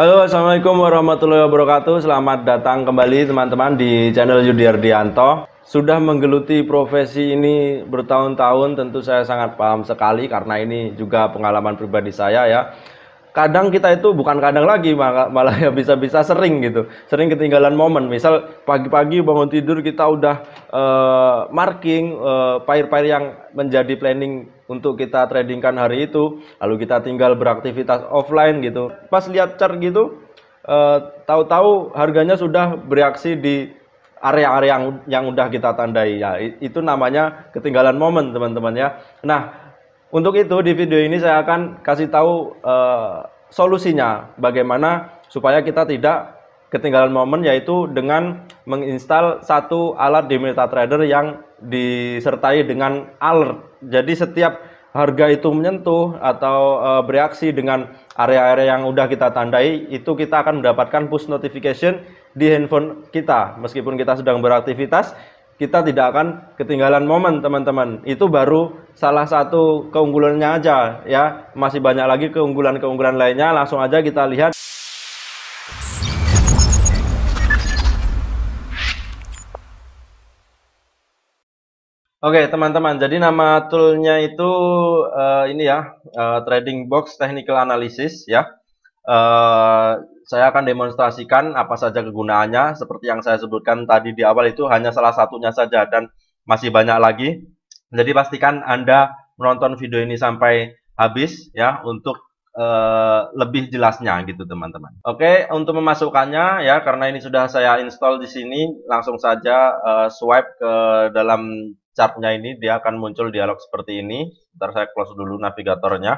Halo assalamualaikum warahmatullahi wabarakatuh Selamat datang kembali teman-teman di channel Yudi Ardianto Sudah menggeluti profesi ini bertahun-tahun Tentu saya sangat paham sekali karena ini juga pengalaman pribadi saya ya Kadang kita itu bukan kadang lagi malah ya bisa-bisa sering gitu Sering ketinggalan momen Misal pagi-pagi bangun tidur kita udah uh, marking eh, Pair-pair yang menjadi planning untuk kita tradingkan hari itu lalu kita tinggal beraktivitas offline gitu pas lihat chart gitu eh, tahu-tahu harganya sudah bereaksi di area-area yang, yang udah kita tandai ya itu namanya ketinggalan momen teman-teman ya nah untuk itu di video ini saya akan kasih tahu eh, solusinya bagaimana supaya kita tidak ketinggalan momen yaitu dengan menginstal satu alat di MetaTrader yang disertai dengan alert. Jadi setiap harga itu menyentuh atau e, bereaksi dengan area-area yang udah kita tandai, itu kita akan mendapatkan push notification di handphone kita. Meskipun kita sedang beraktivitas, kita tidak akan ketinggalan momen, teman-teman. Itu baru salah satu keunggulannya aja ya. Masih banyak lagi keunggulan-keunggulan lainnya, langsung aja kita lihat. Oke okay, teman-teman, jadi nama toolnya itu uh, ini ya uh, Trading Box Technical Analysis ya. Uh, saya akan demonstrasikan apa saja kegunaannya. Seperti yang saya sebutkan tadi di awal itu hanya salah satunya saja dan masih banyak lagi. Jadi pastikan anda menonton video ini sampai habis ya untuk uh, lebih jelasnya gitu teman-teman. Oke okay, untuk memasukkannya ya karena ini sudah saya install di sini langsung saja uh, swipe ke dalam chartnya ini dia akan muncul dialog seperti ini. Ntar saya close dulu navigatornya.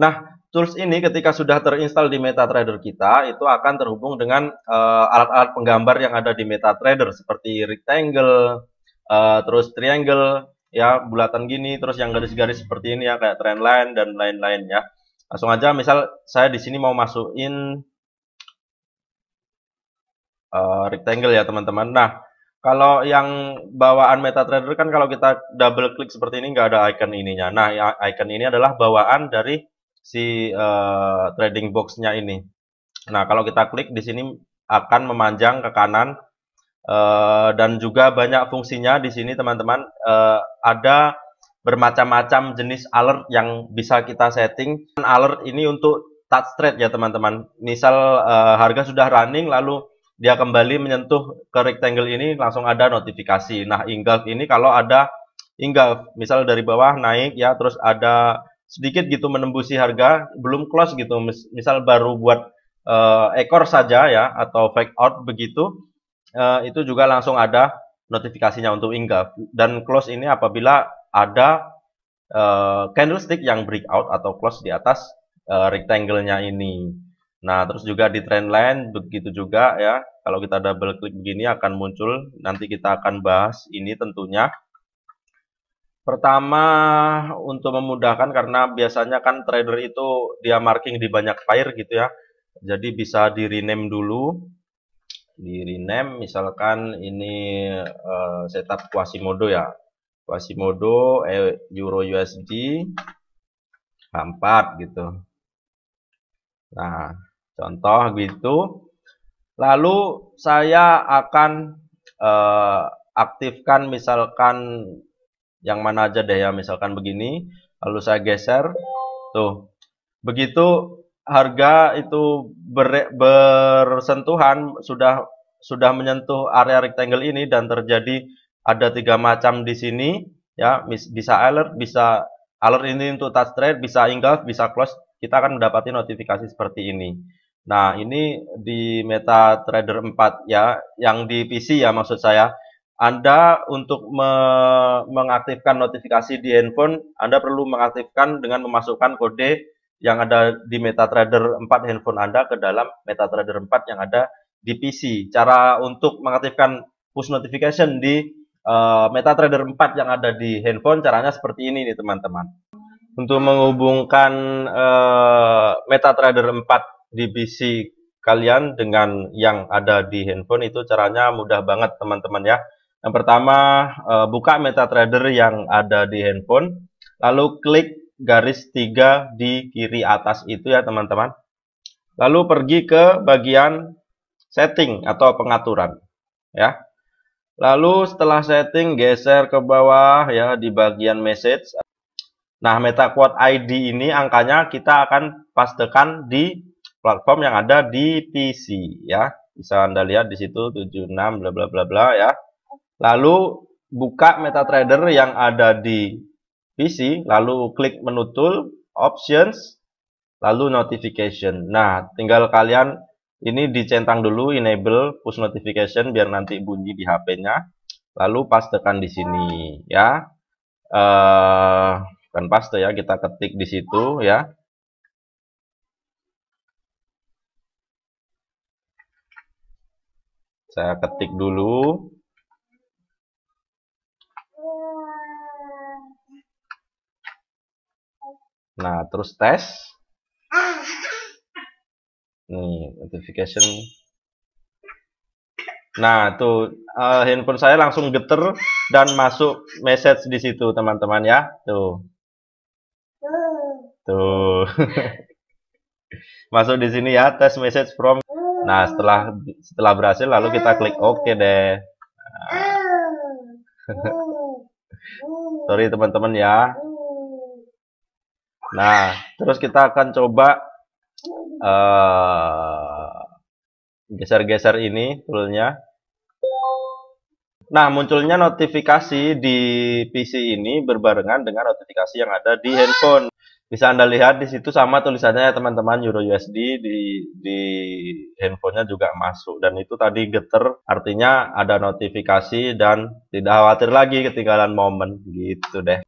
Nah, tools ini ketika sudah terinstall di MetaTrader kita, itu akan terhubung dengan eh, alat-alat uh, penggambar yang ada di MetaTrader seperti rectangle, uh, terus triangle, ya bulatan gini, terus yang garis-garis seperti ini ya kayak trendline dan lain-lain ya. Langsung aja, misal saya di sini mau masukin uh, rectangle ya teman-teman. Nah, kalau yang bawaan MetaTrader kan kalau kita double klik seperti ini nggak ada icon ininya. Nah, ya, icon ini adalah bawaan dari si uh, trading Boxnya ini. Nah, kalau kita klik di sini akan memanjang ke kanan uh, dan juga banyak fungsinya di sini teman-teman. Uh, ada bermacam-macam jenis alert yang bisa kita setting. Alert ini untuk touch trade ya teman-teman. Misal uh, harga sudah running lalu dia kembali menyentuh ke rectangle ini langsung ada notifikasi. Nah, engulf ini kalau ada engulf misal dari bawah naik ya terus ada sedikit gitu menembusi harga belum close gitu. Misal baru buat uh, ekor saja ya atau fake out begitu uh, itu juga langsung ada notifikasinya untuk engulf dan close ini apabila ada uh, candlestick yang breakout atau close di atas uh, rectangle-nya ini. Nah, terus juga di trendline begitu juga ya. Kalau kita double klik begini akan muncul. Nanti kita akan bahas ini tentunya. Pertama, untuk memudahkan karena biasanya kan trader itu dia marking di banyak pair gitu ya. Jadi bisa di rename dulu. Di rename misalkan ini uh, setup Quasimodo ya. Quasimodo modo eh, Euro USD 4 gitu. Nah, Contoh gitu. Lalu saya akan eh, aktifkan misalkan yang mana aja deh ya, misalkan begini. Lalu saya geser. Tuh. Begitu harga itu ber, bersentuhan sudah sudah menyentuh area rectangle ini dan terjadi ada tiga macam di sini ya bisa alert bisa alert ini untuk touch trade bisa engulf bisa close kita akan mendapati notifikasi seperti ini Nah, ini di MetaTrader 4 ya, yang di PC ya maksud saya. Anda untuk me mengaktifkan notifikasi di handphone, Anda perlu mengaktifkan dengan memasukkan kode yang ada di MetaTrader 4 handphone Anda ke dalam MetaTrader 4 yang ada di PC. Cara untuk mengaktifkan push notification di uh, eh, MetaTrader 4 yang ada di handphone caranya seperti ini nih teman-teman. Untuk menghubungkan uh, eh, MetaTrader 4 di PC kalian dengan yang ada di handphone itu caranya mudah banget teman-teman ya. Yang pertama eh, buka MetaTrader yang ada di handphone, lalu klik garis tiga di kiri atas itu ya teman-teman. Lalu pergi ke bagian setting atau pengaturan ya. Lalu setelah setting geser ke bawah ya di bagian message. Nah, MetaQuote ID ini angkanya kita akan pastekan di platform yang ada di PC ya. Bisa Anda lihat di situ 76 bla bla bla bla ya. Lalu buka MetaTrader yang ada di PC, lalu klik menu tool, options, lalu notification. Nah, tinggal kalian ini dicentang dulu enable push notification biar nanti bunyi di HP-nya. Lalu pastekan di sini ya. Eh uh, bukan paste ya, kita ketik di situ ya. Saya ketik dulu. Nah, terus tes. Nih, notification. Nah, tuh uh, handphone saya langsung geter dan masuk message di situ, teman-teman ya. Tuh. Tuh. masuk di sini ya, tes message from Nah, setelah setelah berhasil lalu kita klik OK deh. Nah. Sorry teman-teman ya. Nah, terus kita akan coba eh, geser-geser uh, ini toolnya. Nah, munculnya notifikasi di PC ini berbarengan dengan notifikasi yang ada di handphone. Bisa Anda lihat di situ sama tulisannya ya, teman-teman Euro USD di di handphonenya juga masuk dan itu tadi geter artinya ada notifikasi dan tidak khawatir lagi ketinggalan momen gitu deh.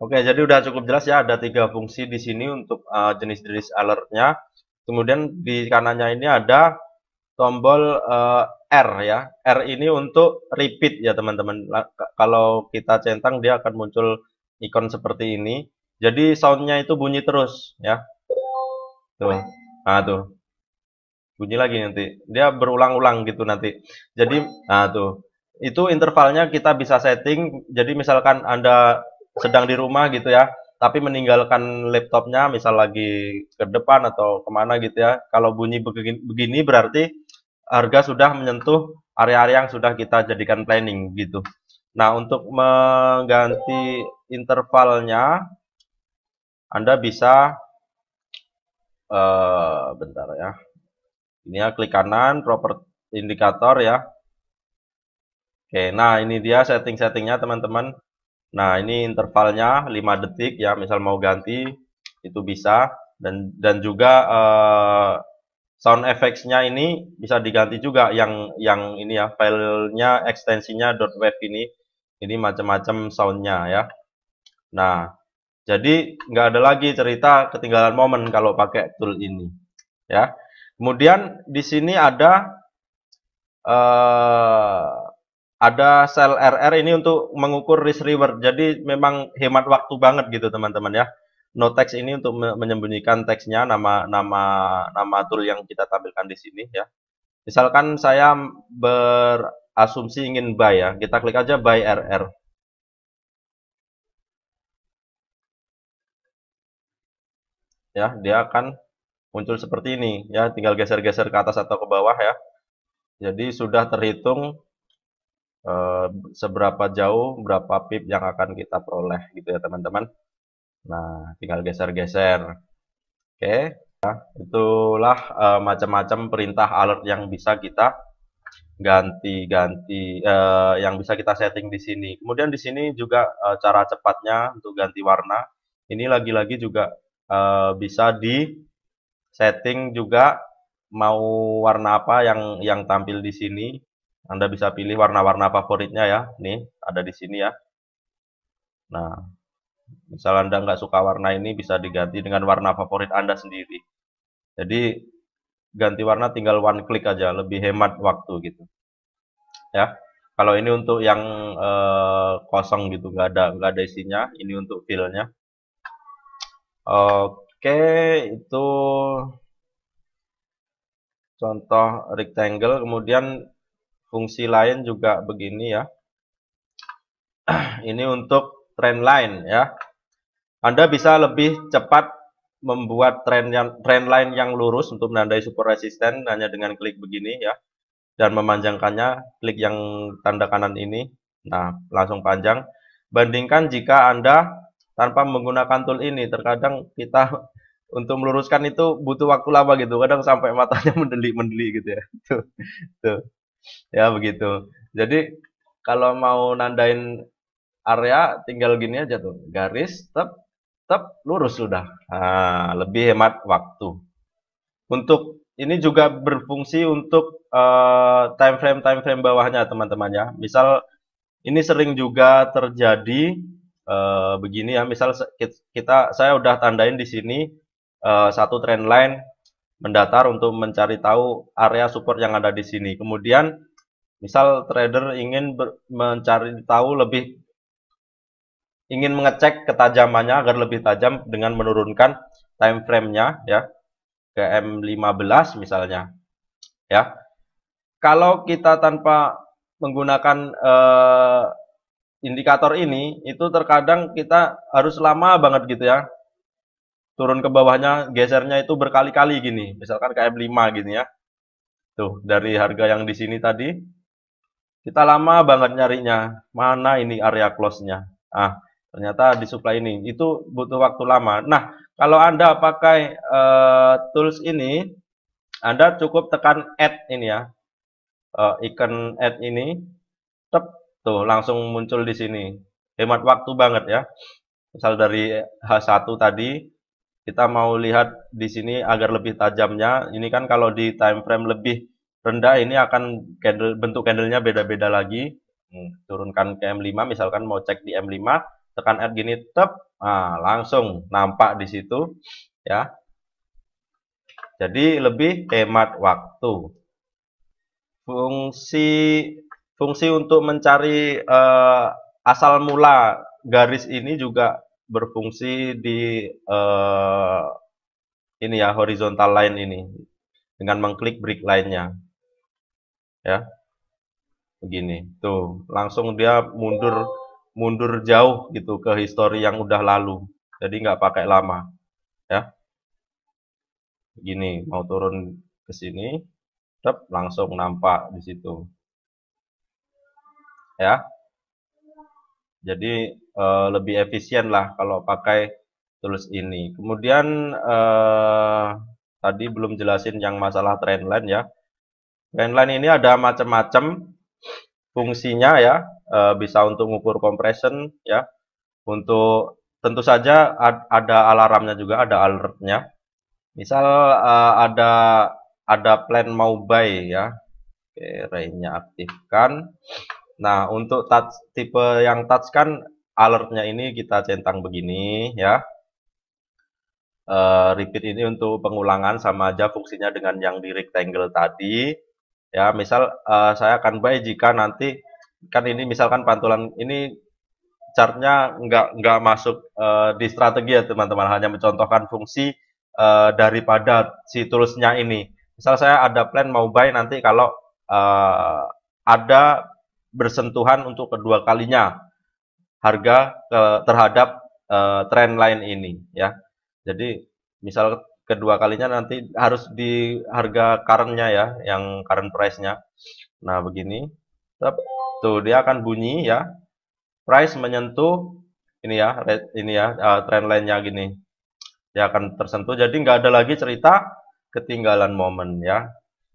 Oke, jadi udah cukup jelas ya ada tiga fungsi di sini untuk eh, jenis-jenis uh, alertnya. Kemudian di kanannya ini ada tombol uh, R ya. R ini untuk repeat ya teman-teman. Kalau kita centang dia akan muncul ikon seperti ini. Jadi soundnya itu bunyi terus ya. Tuh. Nah tuh. Bunyi lagi nanti. Dia berulang-ulang gitu nanti. Jadi nah tuh. Itu intervalnya kita bisa setting. Jadi misalkan Anda sedang di rumah gitu ya tapi meninggalkan laptopnya misal lagi ke depan atau kemana gitu ya kalau bunyi begini, begini berarti harga sudah menyentuh area-area yang sudah kita jadikan planning gitu. Nah, untuk mengganti intervalnya Anda bisa uh, bentar ya. Ini ya klik kanan proper indikator ya. Oke, nah ini dia setting-settingnya teman-teman. Nah, ini intervalnya 5 detik ya, misal mau ganti itu bisa dan dan juga uh, sound effects-nya ini bisa diganti juga yang yang ini ya filenya ekstensinya .wav ini ini macam-macam soundnya ya nah jadi nggak ada lagi cerita ketinggalan momen kalau pakai tool ini ya kemudian di sini ada uh, ada sel RR ini untuk mengukur risk reward jadi memang hemat waktu banget gitu teman-teman ya no text ini untuk menyembunyikan teksnya nama nama nama tool yang kita tampilkan di sini ya. Misalkan saya berasumsi ingin buy ya, kita klik aja buy RR. Ya, dia akan muncul seperti ini ya, tinggal geser-geser ke atas atau ke bawah ya. Jadi sudah terhitung eh, seberapa jauh berapa pip yang akan kita peroleh gitu ya teman-teman. Nah, tinggal geser-geser. Oke, nah, itulah uh, macam-macam perintah alert yang bisa kita ganti-ganti, uh, yang bisa kita setting di sini. Kemudian di sini juga uh, cara cepatnya untuk ganti warna. Ini lagi-lagi juga uh, bisa di setting juga mau warna apa yang yang tampil di sini. Anda bisa pilih warna-warna favoritnya ya. Nih, ada di sini ya. Nah, Misal Anda nggak suka warna ini bisa diganti dengan warna favorit Anda sendiri. Jadi ganti warna tinggal one click aja, lebih hemat waktu gitu. Ya. Kalau ini untuk yang eh, kosong gitu, nggak ada nggak ada isinya. Ini untuk fill-nya. Oke, itu contoh rectangle. Kemudian fungsi lain juga begini ya. ini untuk trend line ya. Anda bisa lebih cepat membuat trend yang trend line yang lurus untuk menandai support resisten hanya dengan klik begini ya dan memanjangkannya klik yang tanda kanan ini. Nah, langsung panjang. Bandingkan jika Anda tanpa menggunakan tool ini, terkadang kita untuk meluruskan itu butuh waktu lama gitu. Kadang sampai matanya mendeli mendeli gitu ya. Tuh. Tuh. Ya begitu. Jadi kalau mau nandain area tinggal gini aja tuh garis tep tep lurus sudah nah, lebih hemat waktu untuk ini juga berfungsi untuk uh, time frame time frame bawahnya teman-teman ya misal ini sering juga terjadi uh, begini ya misal kita saya udah tandain di sini uh, satu trendline mendatar untuk mencari tahu area support yang ada di sini kemudian misal trader ingin mencari tahu lebih ingin mengecek ketajamannya agar lebih tajam dengan menurunkan time frame-nya ya ke M15 misalnya. Ya. Kalau kita tanpa menggunakan eh, indikator ini itu terkadang kita harus lama banget gitu ya. Turun ke bawahnya, gesernya itu berkali-kali gini, misalkan ke M5 gini ya. Tuh, dari harga yang di sini tadi kita lama banget nyarinya. Mana ini area close-nya? Ah, ternyata di supply ini itu butuh waktu lama nah kalau anda pakai uh, tools ini anda cukup tekan add ini ya uh, icon add ini tep tuh langsung muncul di sini hemat waktu banget ya misal dari H1 tadi kita mau lihat di sini agar lebih tajamnya ini kan kalau di time frame lebih rendah ini akan candle, bentuk candlenya beda-beda lagi hmm, turunkan ke M5 misalkan mau cek di M5 tekan add gini tep nah, langsung nampak di situ ya jadi lebih hemat waktu fungsi fungsi untuk mencari uh, asal mula garis ini juga berfungsi di uh, ini ya horizontal line ini dengan mengklik break lainnya. ya begini tuh langsung dia mundur mundur jauh gitu ke histori yang udah lalu. Jadi nggak pakai lama. Ya. Gini, mau turun ke sini, tep, langsung nampak di situ. Ya. Jadi e, lebih efisien lah kalau pakai tools ini. Kemudian e, tadi belum jelasin yang masalah trendline ya. Trendline ini ada macam-macam fungsinya ya Eh, bisa untuk mengukur compression ya. Untuk tentu saja ada alarmnya juga, ada alertnya. Misal uh, ada ada plan mau buy ya. Oke, range-nya aktifkan. Nah, untuk touch tipe yang touch kan alertnya ini kita centang begini ya. Uh, repeat ini untuk pengulangan sama aja fungsinya dengan yang di rectangle tadi. Ya, misal uh, saya akan buy jika nanti kan ini misalkan pantulan ini chartnya nggak nggak masuk uh, di strategi ya teman-teman hanya mencontohkan fungsi uh, daripada si toolsnya ini misal saya ada plan mau buy nanti kalau uh, ada bersentuhan untuk kedua kalinya harga ke, terhadap uh, trend line ini ya jadi misal kedua kalinya nanti harus di harga currentnya ya yang current price nya nah begini Tep. Tuh, dia akan bunyi ya. Price menyentuh ini ya, ini ya uh, trend line-nya gini. Dia akan tersentuh. Jadi nggak ada lagi cerita ketinggalan momen ya.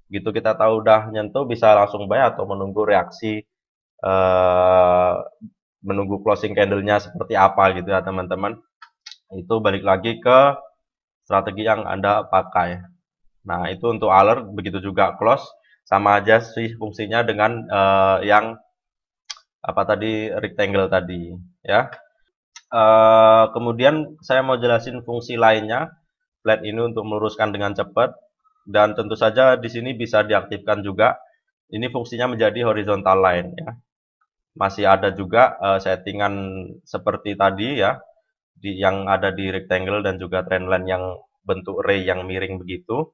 Gitu kita tahu udah nyentuh bisa langsung buy atau menunggu reaksi uh, menunggu closing candle-nya seperti apa gitu ya, teman-teman. Itu balik lagi ke strategi yang Anda pakai. Nah, itu untuk alert begitu juga close sama aja sih fungsinya dengan uh, yang apa tadi rectangle tadi ya e, kemudian saya mau jelasin fungsi lainnya flat ini untuk meluruskan dengan cepat dan tentu saja di sini bisa diaktifkan juga ini fungsinya menjadi horizontal line ya masih ada juga e, settingan seperti tadi ya di yang ada di rectangle dan juga trendline yang bentuk ray yang miring begitu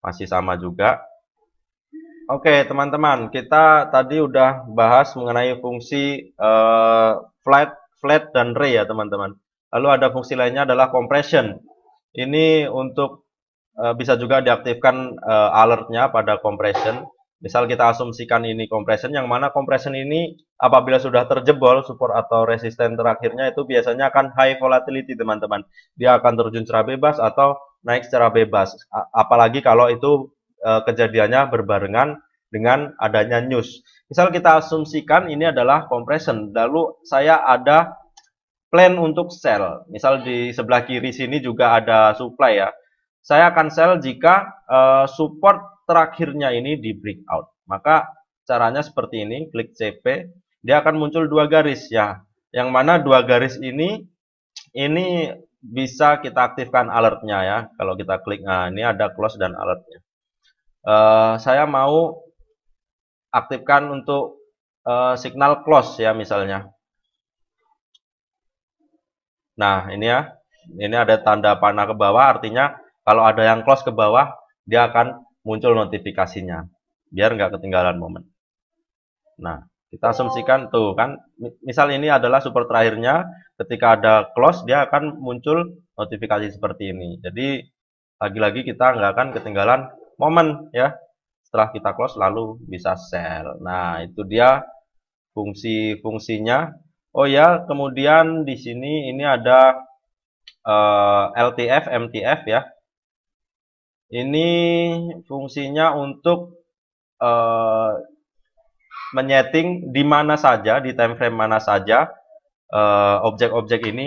masih sama juga Oke, teman-teman, kita tadi udah bahas mengenai fungsi uh, flat, flat dan ray ya, teman-teman. Lalu ada fungsi lainnya adalah compression. Ini untuk uh, bisa juga diaktifkan uh, alertnya pada compression. Misal kita asumsikan ini compression, yang mana compression ini apabila sudah terjebol support atau resisten terakhirnya itu biasanya akan high volatility, teman-teman. Dia akan terjun secara bebas atau naik secara bebas. Apalagi kalau itu Eh, kejadiannya berbarengan dengan adanya news. Misal kita asumsikan ini adalah compression, lalu saya ada plan untuk sell. Misal di sebelah kiri sini juga ada supply ya. Saya akan sell jika uh, support terakhirnya ini di breakout. Maka caranya seperti ini, klik CP, dia akan muncul dua garis ya. Yang mana dua garis ini ini bisa kita aktifkan alertnya ya. Kalau kita klik, nah ini ada close dan alertnya. Eh, saya mau aktifkan untuk uh, signal close ya misalnya. Nah ini ya, ini ada tanda panah ke bawah artinya kalau ada yang close ke bawah dia akan muncul notifikasinya biar nggak ketinggalan momen. Nah kita asumsikan tuh kan misal ini adalah super terakhirnya ketika ada close dia akan muncul notifikasi seperti ini. Jadi lagi-lagi kita nggak akan ketinggalan momen ya. Setelah kita close lalu bisa sell. Nah, itu dia fungsi-fungsinya. Oh ya, kemudian di sini ini ada uh, eh, LTF, MTF ya. Ini fungsinya untuk uh, menyeting di mana saja, di time frame mana saja eh, objek-objek uh, objek -objek ini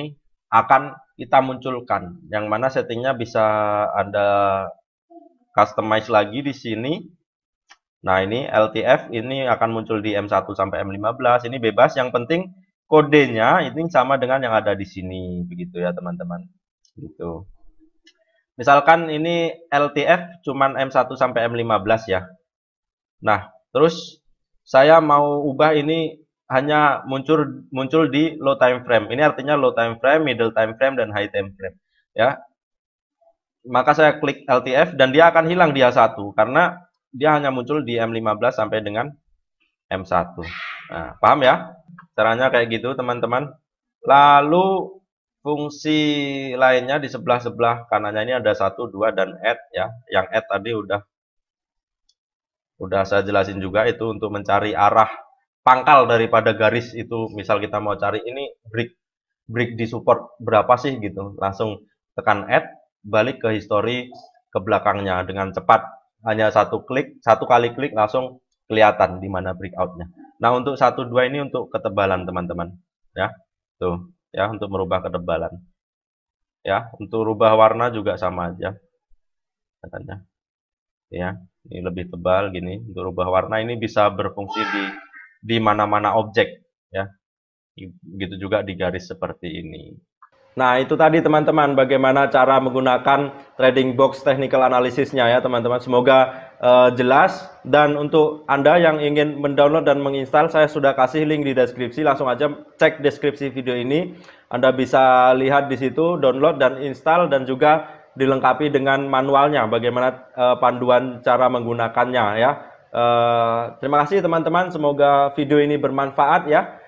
akan kita munculkan. Yang mana settingnya bisa Anda customize lagi di sini. Nah, ini LTF ini akan muncul di M1 sampai M15. Ini bebas, yang penting kodenya ini sama dengan yang ada di sini begitu ya, teman-teman. Gitu. Misalkan ini LTF cuman M1 sampai M15 ya. Nah, terus saya mau ubah ini hanya muncul muncul di low time frame. Ini artinya low time frame, middle time frame dan high time frame. Ya, maka saya klik LTF dan dia akan hilang dia satu karena dia hanya muncul di M15 sampai dengan M1. Nah, paham ya? Caranya kayak gitu, teman-teman. Lalu fungsi lainnya di sebelah-sebelah kanannya ini ada 1, 2 dan add ya. Yang add tadi udah udah saya jelasin juga itu untuk mencari arah pangkal daripada garis itu. Misal kita mau cari ini break break di support berapa sih gitu. Langsung tekan add balik ke histori ke belakangnya dengan cepat hanya satu klik satu kali klik langsung kelihatan di mana breakoutnya nah untuk satu dua ini untuk ketebalan teman-teman ya tuh ya untuk merubah ketebalan ya untuk rubah warna juga sama aja katanya ya ini lebih tebal gini untuk rubah warna ini bisa berfungsi di di mana-mana objek ya gitu juga di garis seperti ini Nah, itu tadi teman-teman bagaimana cara menggunakan trading box technical analisisnya ya teman-teman. Semoga uh, jelas dan untuk Anda yang ingin mendownload dan menginstal saya sudah kasih link di deskripsi. Langsung aja cek deskripsi video ini. Anda bisa lihat di situ download dan install dan juga dilengkapi dengan manualnya bagaimana uh, panduan cara menggunakannya ya. Uh, terima kasih teman-teman, semoga video ini bermanfaat ya.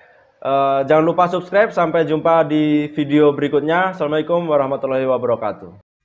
Eh, jangan lupa subscribe. Sampai jumpa di video berikutnya. Assalamualaikum warahmatullahi wabarakatuh.